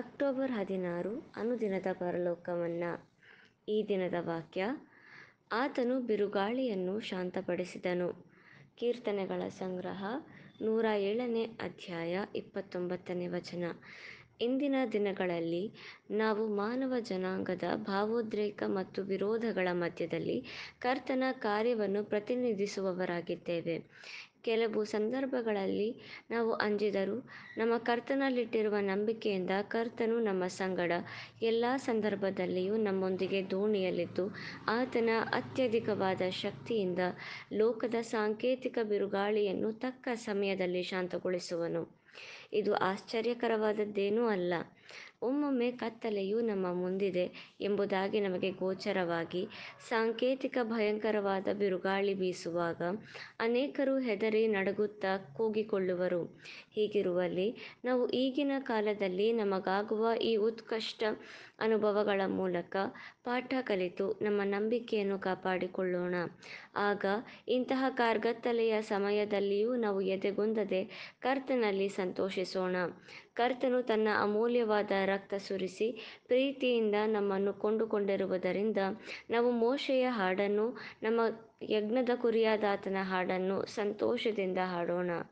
October ಹದಿನಾರು ಅನುದಿನದ ಪರಲೋಕಮನ್ನಾ ಈ ದಿನದ ವಾಕ್ಯ ಆತನು ಬಿರುಗಾಳಿಯನ್ನು ಶಾಂತಪಡಿಸಿದನು ಕೀರ್ತನೆಗಳ ಸಂಗ್ರಹ ನೂರ ಏಳನೇ ಅಧ್ಯಾಯ ಇಪ್ಪತ್ತೊಂಬತ್ತನೇ ವಚನ ಇಂದಿನ ದಿನಗಳಲ್ಲಿ ನಾವು ಮಾನವ ಜನಾಂಗದ ಭಾವೋದ್ರೇಕ ಮತ್ತು ವಿರೋಧಗಳ ಮಧ್ಯದಲ್ಲಿ ಕರ್ತನ ಕಾರ್ಯವನ್ನು ಪ್ರತಿನಿಧಿಸುವವರಾಗಿದ್ದೇವೆ ಕೆಲವು ಸಂದರ್ಭಗಳಲ್ಲಿ ನಾವು ಅಂಜಿದರೂ ನಮ್ಮ ಕರ್ತನಲ್ಲಿಟ್ಟಿರುವ ನಂಬಿಕೆಯಿಂದ ಕರ್ತನು ನಮ್ಮ ಸಂಗಡ ಎಲ್ಲ ಸಂದರ್ಭದಲ್ಲಿಯೂ ನಮ್ಮೊಂದಿಗೆ ದೋಣಿಯಲ್ಲಿದ್ದು ಆತನ ಅತ್ಯಧಿಕವಾದ ಶಕ್ತಿಯಿಂದ ಲೋಕದ ಸಾಂಕೇತಿಕ ಬಿರುಗಾಳಿಯನ್ನು ತಕ್ಕ ಸಮಯದಲ್ಲಿ ಶಾಂತಗೊಳಿಸುವನು ಇದು ಆಶ್ಚರ್ಯಕರವಾದದ್ದೇನೂ ಅಲ್ಲ ಒಮ್ಮೊಮ್ಮೆ ಕತ್ತಲೆಯು ನಮ್ಮ ಮುಂದಿದೆ ಎಂಬುದಾಗಿ ನಮಗೆ ಗೋಚರವಾಗಿ ಸಾಂಕೇತಿಕ ಭಯಂಕರವಾದ ಬಿರುಗಾಳಿ ಬೀಸುವಾಗ ಅನೇಕರು ಹೆದರಿ ನಡುಗುತ್ತಾ ಕೂಗಿಕೊಳ್ಳುವರು ಹೀಗಿರುವಲ್ಲಿ ನಾವು ಈಗಿನ ಕಾಲದಲ್ಲಿ ನಮಗಾಗುವ ಈ ಉತ್ಕಷ್ಟ ಅನುಭವಗಳ ಮೂಲಕ ಪಾಠ ಕಲಿತು ನಮ್ಮ ನಂಬಿಕೆಯನ್ನು ಕಾಪಾಡಿಕೊಳ್ಳೋಣ ಆಗ ಇಂತಹ ಕಾರ್ಗತ್ತಲೆಯ ಸಮಯದಲ್ಲಿಯೂ ನಾವು ಎದೆಗೊಂದದೆ ಕರ್ತನಲ್ಲಿ ಸಂತೋಷ ಘೋಷಿಸೋಣ ಕರ್ತನು ತನ್ನ ಅಮೂಲ್ಯವಾದ ರಕ್ತ ಸುರಿಸಿ ಪ್ರೀತಿಯಿಂದ ನಮ್ಮನ್ನು ಕೊಂಡುಕೊಂಡಿರುವುದರಿಂದ ನಾವು ಮೋಶೆಯ ಹಾಡನ್ನು ನಮ್ಮ ಯಜ್ಞದ ಕುರಿಯಾದಾತನ ಹಾಡನ್ನು ಸಂತೋಷದಿಂದ ಹಾಡೋಣ